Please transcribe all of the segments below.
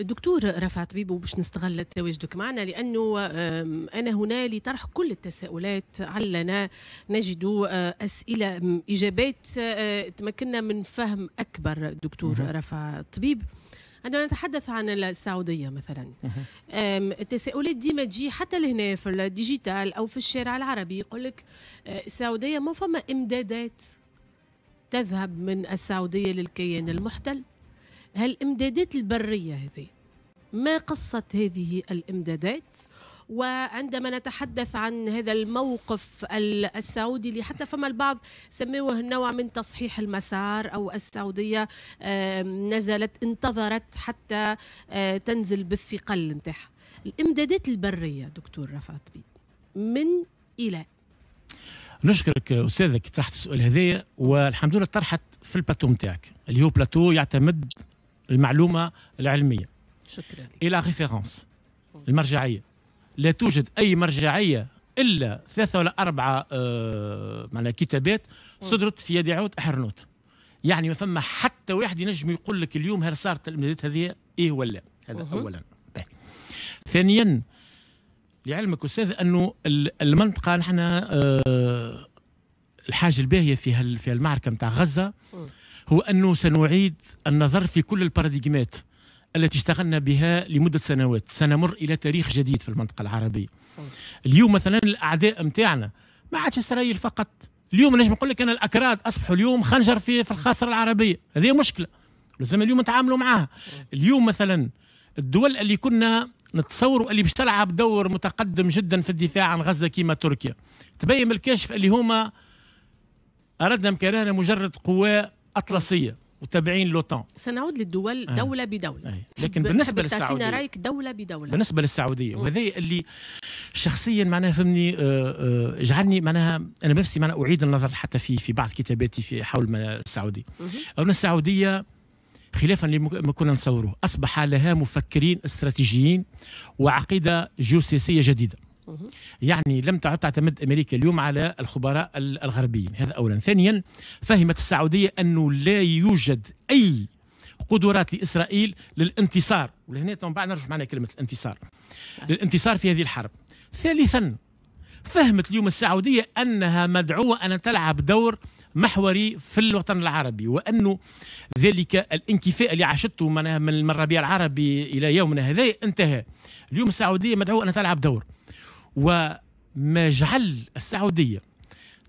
دكتور رفع طبيب وباش نستغل تواجدك معنا لانه انا هنا لطرح كل التساؤلات علنا نجد اسئله اجابات تمكنا من فهم اكبر دكتور رفع طبيب عندما نتحدث عن السعودية مثلا التساؤلات ديما تجي حتى لهنا في الديجيتال أو في الشارع العربي يقول لك السعودية ما فما إمدادات تذهب من السعودية للكيان المحتل هالامدادات البريه هذه ما قصه هذه الامدادات وعندما نتحدث عن هذا الموقف السعودي اللي حتى فما البعض سموه نوع من تصحيح المسار او السعوديه نزلت انتظرت حتى تنزل بالثقل نتاعها الامدادات البريه دكتور رفعت بي من الى نشكرك استاذك طرحت السؤال هذايا والحمد لله طرحت في البلاتو نتاعك اللي هو بلاتو يعتمد المعلومه العلميه شكرا الى ريفيرونس المرجعيه لا توجد اي مرجعيه الا ثلاثه ولا اربعه آه، معناها معنا كتابات صدرت في يد عود احرنوت يعني ما فما حتى واحد ينجم يقول لك اليوم هل صارت الامدادات هذه ايه ولا هذا أوه. اولا بي. طيب. ثانيا لعلمك استاذ انه المنطقه نحن آه الحاجه الباهيه في في المعركه نتاع غزه أوه. هو أنه سنعيد النظر في كل الباراديغمات التي اشتغلنا بها لمدة سنوات سنمر إلى تاريخ جديد في المنطقة العربية اليوم مثلا الأعداء نتاعنا ما عادش إسرائيل فقط اليوم نجم نقول لك انا الأكراد أصبحوا اليوم خنجر في في الخاصرة العربية هذه مشكلة لازم اليوم نتعاملوا معها اليوم مثلا الدول اللي كنا نتصوروا اللي باش تلعب دور متقدم جدا في الدفاع عن غزة كيما تركيا تبين الكشف اللي هما أردنا مكاننا مجرد قوى اطلسيه وتابعين لوطان سنعود للدول آه. دولة آه. بدولة آه. لكن بالنسبة للسعودية تعطينا رأيك دولة بدولة بالنسبة للسعودية وهذا اللي شخصيا معناها فهمني آه، آه، جعلني معناها أنا نفسي معناها أعيد النظر حتى في في بعض كتاباتي في حول السعودية أو السعودية خلافا لما كنا نصوره أصبح لها مفكرين استراتيجيين وعقيدة جيوسياسية جديدة يعني لم تعتمد امريكا اليوم على الخبراء الغربيين هذا اولا ثانيا فهمت السعوديه انه لا يوجد اي قدرات لاسرائيل للانتصار ولهنا بعد نرجع معنا كلمه الانتصار للانتصار في هذه الحرب ثالثا فهمت اليوم السعوديه انها مدعوه ان تلعب دور محوري في الوطن العربي وانه ذلك الانكفاء اللي عاشته من الربيع العربي الى يومنا هذا انتهى اليوم السعوديه مدعوه ان تلعب دور وما جعل السعودية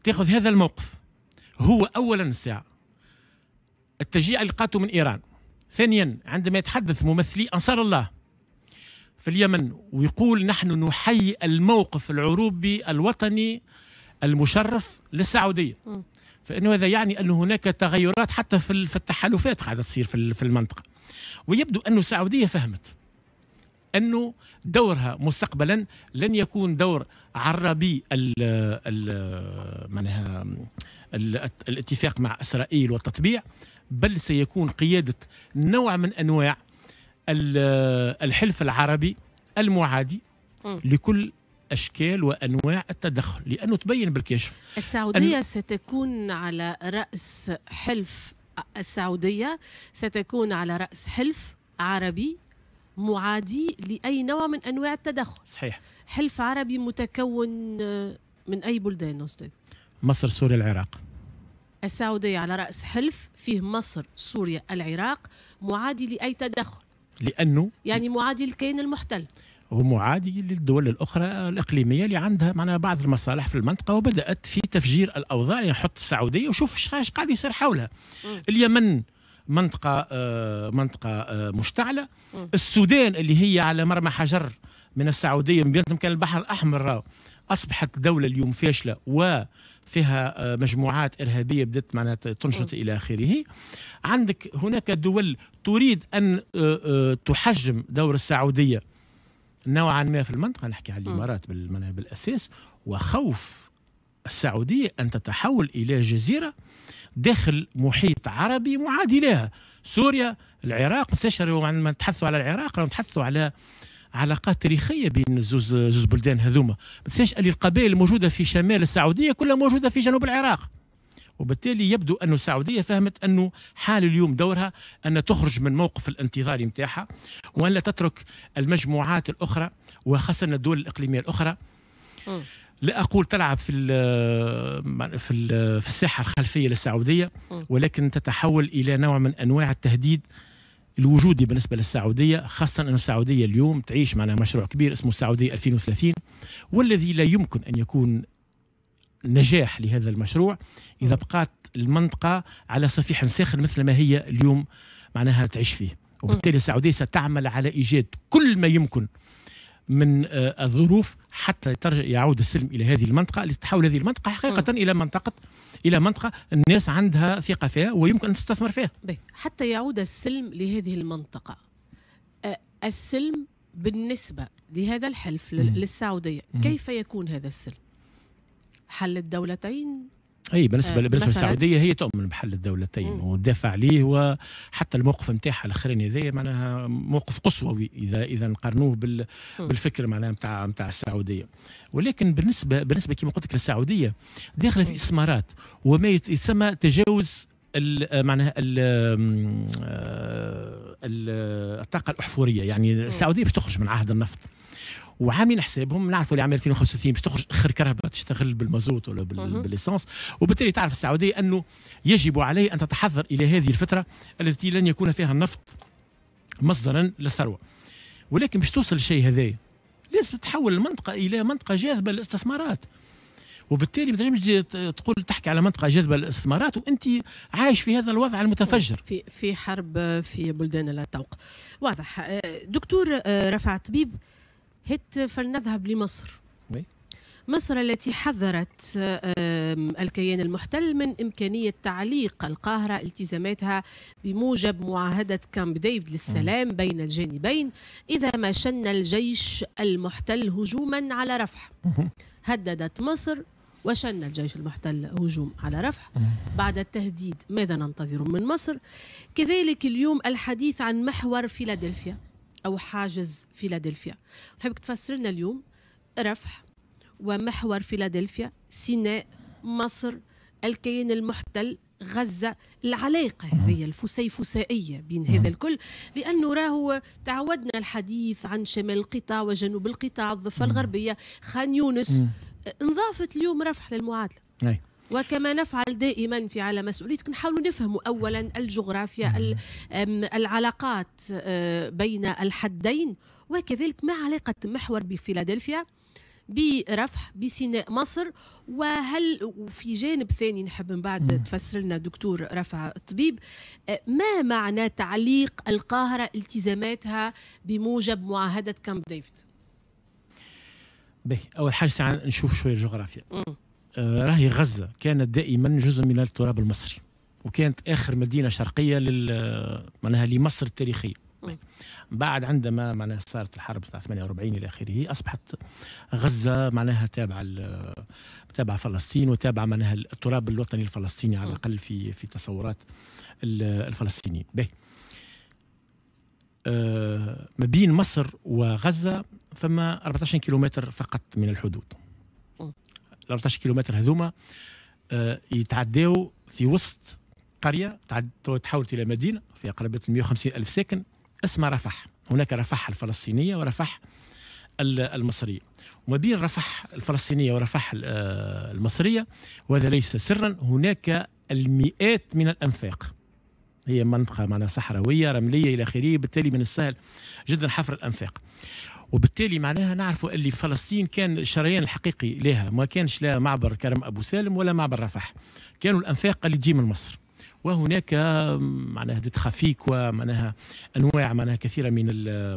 تاخذ هذا الموقف هو أولا الساعة التشجيع اللي من إيران ثانيا عندما يتحدث ممثلي أنصار الله في اليمن ويقول نحن نحيي الموقف العروبي الوطني المشرف للسعودية فإنه هذا يعني أن هناك تغيرات حتى في التحالفات قاعدة تصير في المنطقة ويبدو أن السعودية فهمت أنه دورها مستقبلا لن يكون دور عربي ال ال معناها الاتفاق مع إسرائيل والتطبيع بل سيكون قيادة نوع من أنواع الحلف العربي المعادي لكل اشكال وانواع التدخل لانه تبين بالكشف السعوديه أن... ستكون على راس حلف السعوديه ستكون على راس حلف عربي معادي لاي نوع من انواع التدخل صحيح حلف عربي متكون من اي بلدان استاذ مصر سوريا العراق السعوديه على راس حلف فيه مصر سوريا العراق معادي لاي تدخل لانه يعني معادي للكيان المحتل ومعادي للدول الاخرى الاقليميه اللي عندها معنا بعض المصالح في المنطقه وبدات في تفجير الاوضاع يعني نحط السعوديه وشوف ايش قاعد يصير حولها اليمن منطقه آه، منطقه آه، مشتعله السودان اللي هي على مرمى حجر من السعوديه من بينهم كان البحر الاحمر اصبحت دوله اليوم فاشله و فيها آه، مجموعات إرهابية بدأت معناتها تنشط إلى آخره عندك هناك دول تريد أن تحجم دور السعودية نوعا ما في المنطقة نحكي على الإمارات بالأساس وخوف السعودية أن تتحول إلى جزيرة داخل محيط عربي معادي لها سوريا العراق استشعروا عندما تحثوا على العراق لو تحثوا على علاقات تاريخية بين الزوز زوز بلدان هذوما تسأل القبائل الموجودة في شمال السعودية كلها موجودة في جنوب العراق وبالتالي يبدو أن السعودية فهمت أنه حال اليوم دورها أن تخرج من موقف الانتظار متاعها وأن لا تترك المجموعات الأخرى وخاصة الدول الإقليمية الأخرى لا اقول تلعب في ال في ال في الساحه الخلفيه للسعوديه ولكن تتحول الى نوع من انواع التهديد الوجودي بالنسبه للسعوديه خاصه ان السعوديه اليوم تعيش معنا مشروع كبير اسمه السعوديه 2030 والذي لا يمكن ان يكون نجاح لهذا المشروع اذا بقات المنطقه على صفيح ساخن مثل ما هي اليوم معناها تعيش فيه وبالتالي السعوديه ستعمل على ايجاد كل ما يمكن من آه، الظروف حتى ترجع يعود السلم الى هذه المنطقه لتتحول هذه المنطقه حقيقه م. الى منطقه الى منطقه الناس عندها ثقه فيها ويمكن ان تستثمر فيها. طيب، حتى يعود السلم لهذه المنطقه. آه، السلم بالنسبه لهذا الحلف م. للسعوديه، كيف يكون هذا السلم؟ حل الدولتين اي بالنسبه آه بالنسبه للسعوديه هي تؤمن بحل الدولتين مم. وتدافع عليه وحتى الموقف نتاعها الاخراني هذايا معناها موقف قصوي اذا اذا نقارنوه بال بالفكر معناها نتاع نتاع السعوديه ولكن بالنسبه بالنسبه كما قلت لك للسعوديه داخله في استثمارات وما يسمى تجاوز آه، معناها آه، آه، الطاقه الاحفوريه يعني السعوديه بتخرج من عهد النفط وعاملين حسابهم نعرفوا اللي عام 2035 باش تخرج اخر كهرباء تشتغل بالمازوت ولا بالليسانس وبالتالي تعرف السعوديه انه يجب عليه ان تتحضر الى هذه الفتره التي لن يكون فيها النفط مصدرا للثروه ولكن باش توصل الشيء هذايا لازم تحول المنطقه الى منطقه جاذبه للاستثمارات وبالتالي ما تنجمش تقول تحكي على منطقه جاذبه للاستثمارات وانت عايش في هذا الوضع المتفجر في في حرب في بلدان لا توق واضح آه، دكتور آه، رفعت طبيب هت فلنذهب لمصر مصر التي حذرت الكيان المحتل من إمكانية تعليق القاهرة التزاماتها بموجب معاهدة كامب ديفيد للسلام بين الجانبين إذا ما شن الجيش المحتل هجوما على رفح هددت مصر وشن الجيش المحتل هجوم على رفح بعد التهديد ماذا ننتظر من مصر كذلك اليوم الحديث عن محور فيلادلفيا أو حاجز فيلادلفيا نحبك تفسر لنا اليوم رفح ومحور فيلادلفيا سيناء مصر الكيان المحتل غزة العلاقة هذه الفسيفسائية بين هذا الكل لأنه راهو تعودنا الحديث عن شمال القطاع وجنوب القطاع الضفة الغربية خان يونس انضافت اليوم رفح للمعادلة أي. وكما نفعل دائما في على مسؤوليتك نحاول نفهم اولا الجغرافيا العلاقات آه، بين الحدين وكذلك ما علاقه محور بفيلادلفيا برفح بسيناء مصر وهل في جانب ثاني نحب من بعد تفسر لنا دكتور رفع الطبيب آه، ما معنى تعليق القاهرة التزاماتها بموجب معاهدة كامب ديفيد أول حاجة نشوف شوية الجغرافيا آه، راهي غزة كانت دائما جزء من التراب المصري وكانت آخر مدينة شرقية لل آه، معناها لمصر التاريخية بعد عندما معناها صارت الحرب تاع 48 الى اخره اصبحت غزه معناها تابعه آه، تابعه فلسطين وتابعه معناها التراب الوطني الفلسطيني على الاقل في في تصورات الفلسطينيين. به ما بين مصر وغزه فما 14 كيلومتر فقط من الحدود. ال 14 كيلومتر هذوما آه، يتعداو في وسط قريه تحولت الى مدينه فيها قرابه 150 الف ساكن اسمها رفح هناك رفح الفلسطينيه ورفح المصريه وما بين رفح الفلسطينيه ورفح آه، المصريه وهذا ليس سرا هناك المئات من الانفاق هي منطقه معناها صحراويه رمليه الى اخره بالتالي من السهل جدا حفر الانفاق وبالتالي معناها نعرفوا اللي فلسطين كان الشريان الحقيقي لها ما كانش لا معبر كرم ابو سالم ولا معبر رفح كانوا الانفاق اللي تجي من مصر وهناك معناها تخفيك ومعناها انواع معناها كثيره من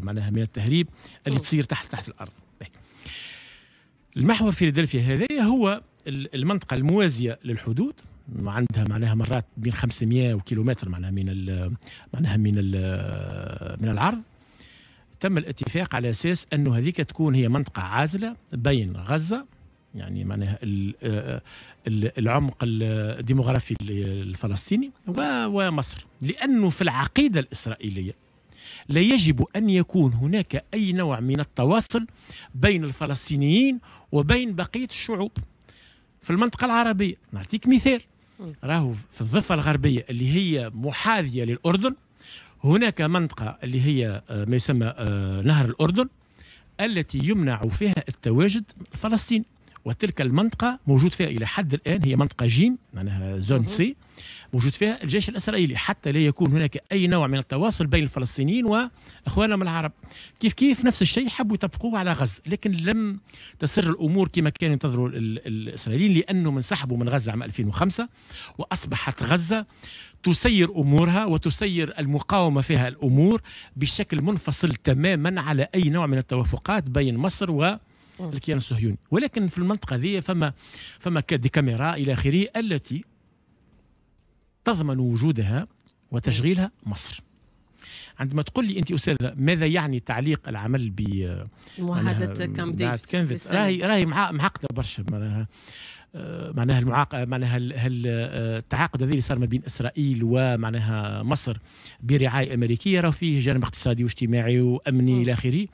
معناها من التهريب اللي تصير تحت تحت الارض طيب. المحور فيلادلفيا هذايا هو المنطقه الموازيه للحدود عندها معناها مرات بين 500 وكيلومتر معناها من معناها من من العرض تم الاتفاق على اساس انه هذيك تكون هي منطقه عازله بين غزه يعني معناها العمق الديموغرافي الفلسطيني ومصر لانه في العقيده الاسرائيليه لا يجب ان يكون هناك اي نوع من التواصل بين الفلسطينيين وبين بقيه الشعوب في المنطقه العربيه نعطيك مثال راهو في الضفه الغربيه اللي هي محاذيه للاردن هناك منطقه اللي هي آه، ما يسمى آه، نهر الاردن التي يمنع فيها التواجد الفلسطيني وتلك المنطقة موجود فيها إلى حد الآن هي منطقة جيم معناها زون سي موجود فيها الجيش الإسرائيلي حتى لا يكون هناك أي نوع من التواصل بين الفلسطينيين وأخوانهم العرب كيف كيف نفس الشيء حبوا يطبقوه على غزة لكن لم تسر الأمور كما كانوا ينتظروا الإسرائيليين لأنهم انسحبوا من غزة عام 2005 وأصبحت غزة تسير امورها وتسير المقاومه فيها الامور بشكل منفصل تماما على اي نوع من التوافقات بين مصر و الكيان الصهيوني ولكن في المنطقه هذه فما فما دي كاميرا الى اخره التي تضمن وجودها وتشغيلها مصر عندما تقول لي انت استاذه ماذا يعني تعليق العمل ب معاهده كامب ديفيد راهي راهي معقده برشا معناها آه، معناها المعاق معناها آه، التعاقد هذا اللي صار ما بين اسرائيل ومعناها مصر برعايه امريكيه راه فيه جانب اقتصادي واجتماعي وامني الى اخره